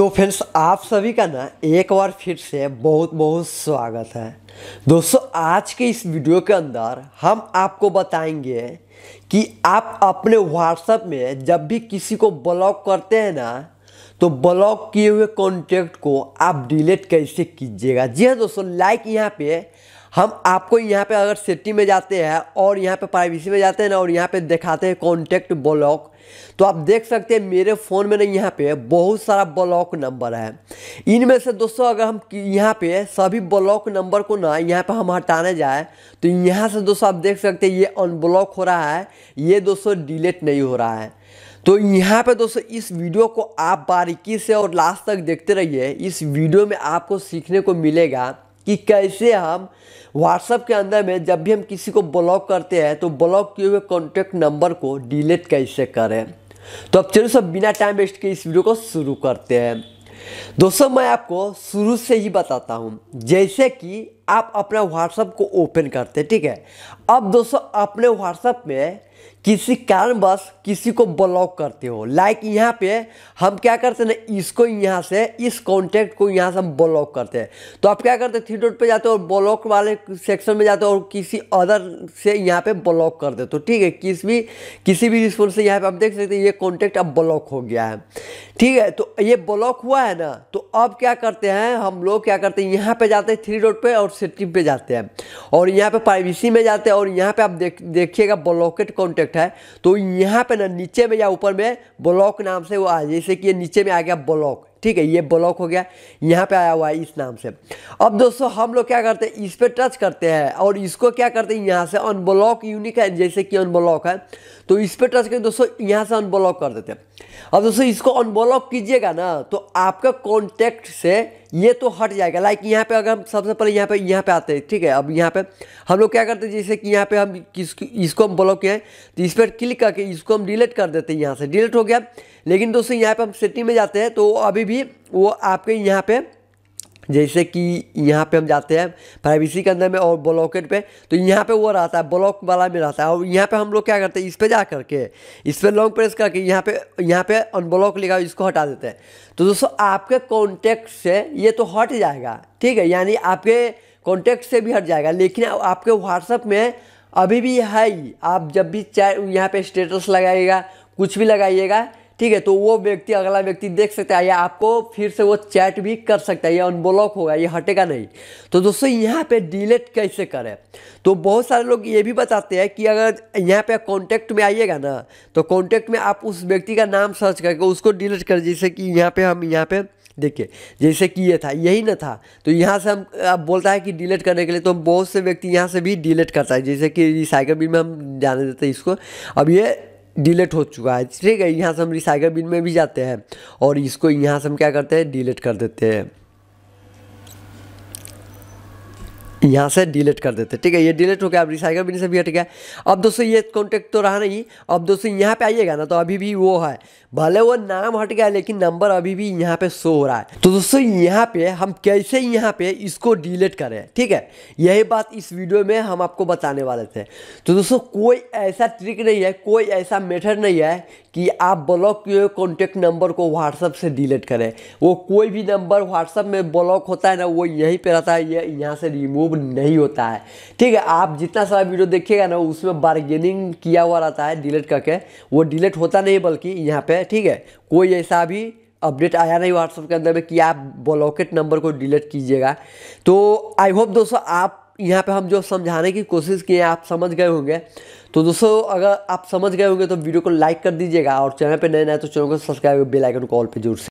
तो फ्रेंड्स आप सभी का ना एक बार फिर से बहुत बहुत स्वागत है दोस्तों आज के इस वीडियो के अंदर हम आपको बताएंगे कि आप अपने व्हाट्सएप में जब भी किसी को ब्लॉक करते हैं ना तो ब्लॉक किए हुए कॉन्टेक्ट को आप डिलीट कैसे कीजिएगा जी हाँ दोस्तों लाइक यहाँ पे हम आपको यहाँ पे अगर सेफ्टी में जाते हैं और यहाँ पे प्राइवेसी में जाते हैं ना और यहाँ पे दिखाते हैं कॉन्टैक्ट ब्लॉक तो आप देख सकते हैं मेरे फ़ोन में ना यहाँ पे बहुत सारा ब्लॉक नंबर है इनमें से दोस्तों अगर हम यहाँ पे सभी ब्लॉक नंबर को ना यहाँ पे हम हटाने जाए तो यहाँ से दोस्तों आप देख सकते हैं ये अनब्लॉक हो रहा है ये दोस्तों डिलीट नहीं हो रहा है तो यहाँ पे दोस्तों इस वीडियो को आप बारीकी से और लास्ट तक देखते रहिए इस वीडियो में आपको सीखने को मिलेगा कि कैसे हम व्हाट्सएप के अंदर में जब भी हम किसी को ब्लॉक करते हैं तो ब्लॉक किए हुए कॉन्टैक्ट नंबर को डिलीट कैसे करें तो अब चलो सब बिना टाइम वेस्ट के इस वीडियो को शुरू करते हैं दोस्तों मैं आपको शुरू से ही बताता हूँ जैसे कि आप अपना व्हाट्सअप को ओपन करते हैं ठीक है अब दोस्तों अपने व्हाट्सअप में किसी कारणवश किसी को ब्लॉक करते हो लाइक यहाँ पे हम क्या करते हैं ना इसको यहाँ से इस कॉन्टैक्ट को यहाँ से हम ब्लॉक करते हैं तो आप क्या करते हैं थ्री डॉट पे जाते हो और ब्लॉक वाले सेक्शन में जाते हो और किसी अदर से यहाँ पे ब्लॉक कर देते हो ठीक है किस भी किसी भी रिस्पॉन्स से यहाँ पे आप देख सकते हैं ये कॉन्टैक्ट अब ब्लॉक हो गया है ठीक है तो ये ब्लॉक हुआ है ना तो अब क्या करते हैं हम लोग क्या करते हैं यहाँ पे जाते हैं थ्री रोड पे और सेटिंग पे जाते हैं और यहाँ पे प्राइवेसी में जाते हैं और यहाँ पे आप देख देखिएगा ब्लॉकेट कॉन्टैक्ट है तो यहाँ पे ना नीचे में या ऊपर में ब्लॉक नाम से वो आ जैसे कि नीचे में आ गया ब्लॉक ठीक है ये ब्लॉक हो गया यहाँ पे आया हुआ है इस नाम से अब दोस्तों हम लोग क्या करते हैं इस पर टच करते हैं और इसको क्या करते हैं यहाँ से अनब्लॉक यूनिक है जैसे कि अनब्लॉक है तो इस पर टच करें दोस्तों यहाँ से अनब्लॉक कर देते हैं अब दोस्तों इसको अनब्लॉक कीजिएगा ना तो आपका कॉन्टैक्ट से ये तो हट जाएगा लाइक यहाँ पे अगर हम सबसे पहले यहाँ पे यहाँ पे आते हैं ठीक है अब यहाँ पे हम लोग क्या करते हैं जैसे कि यहाँ पे हम किस इसको हम ब्लॉक किए हैं तो इस पर क्लिक करके इसको हम डिलीट कर देते हैं यहाँ से डिलीट हो गया लेकिन दोस्तों यहाँ पे हम सेटिंग में जाते हैं तो अभी भी वो आपके यहाँ पे जैसे कि यहाँ पे हम जाते हैं प्राइवेसी के अंदर में और ब्लॉकेट पे तो यहाँ पे वो रहता है ब्लॉक वाला में रहता है और यहाँ पे हम लोग क्या करते हैं इस पे जा करके इस पे लॉन्ग प्रेस करके यहाँ पे यहाँ पे अनब्लॉक लिखा इसको हटा देते हैं तो दोस्तों आपके कॉन्टेक्ट से ये तो हट जाएगा ठीक है यानी आपके कॉन्टेक्ट से भी हट जाएगा लेकिन आपके व्हाट्सअप में अभी भी है ही आप जब भी चाहे यहाँ पर स्टेटस लगाइएगा कुछ भी लगाइएगा ठीक है तो वो व्यक्ति अगला व्यक्ति देख सकता है या आपको फिर से वो चैट भी कर सकता है या अनब्लॉक होगा ये हटेगा नहीं तो दोस्तों यहाँ पे डिलीट कैसे करें तो बहुत सारे लोग ये भी बताते हैं कि अगर यहाँ पे कॉन्टैक्ट में आइएगा ना तो कॉन्टैक्ट में आप उस व्यक्ति का नाम सर्च करके उसको डिलीट कर जैसे कि यहाँ पर हम यहाँ पर देखिए जैसे कि ये था यही ना था तो यहाँ से हम अब बोलता है कि डिलीट करने के लिए तो हम बहुत से व्यक्ति यहाँ से भी डिलीट करता है जैसे कि रिसाइकल बिल में हम जाने देते हैं इसको अब ये डिलीट हो चुका है ठीक है यहाँ से हम रिसाइकल बिन में भी जाते हैं और इसको यहाँ से हम क्या करते हैं डिलीट कर देते हैं यहाँ से डिलीट कर देते ठीक है ये डिलीट हो गया अब रिसाइकल बिन से भी हट गया अब दोस्तों ये कॉन्टेक्ट तो रहा नहीं अब दोस्तों यहाँ पे आइएगा ना तो अभी भी वो है भले वो नाम हट गया लेकिन नंबर अभी भी यहाँ पे शो हो रहा है तो दोस्तों यहाँ पे हम कैसे यहाँ पे इसको डिलीट करें ठीक है यही बात इस वीडियो में हम आपको बताने वाले थे तो दोस्तों कोई ऐसा ट्रिक नहीं है कोई ऐसा मेथड नहीं है कि आप ब्लॉक किए कॉन्टेक्ट नंबर को व्हाट्सअप से डिलीट करें वो कोई भी नंबर व्हाट्सअप में ब्लॉक होता है ना वो यहीं पर रहता है ये यहाँ से रिमूव मूव नहीं होता है ठीक है आप जितना सारा वीडियो देखिएगा ना उसमें बार्गेनिंग किया हुआ रहता है डिलीट करके वो डिलीट होता नहीं बल्कि यहाँ पे ठीक है कोई ऐसा भी अपडेट आया नहीं व्हाट्सअप के अंदर में कि आप ब्लॉकेट नंबर को डिलीट कीजिएगा तो आई होप दोस्तों आप यहाँ पे हम जो समझाने की कोशिश किए आप समझ गए होंगे तो दोस्तों अगर आप समझ गए होंगे तो वीडियो को लाइक कर दीजिएगा और चैनल पे नए नए तो चैनल को सब्सक्राइब बेल आइकन को ऑल पे जरूर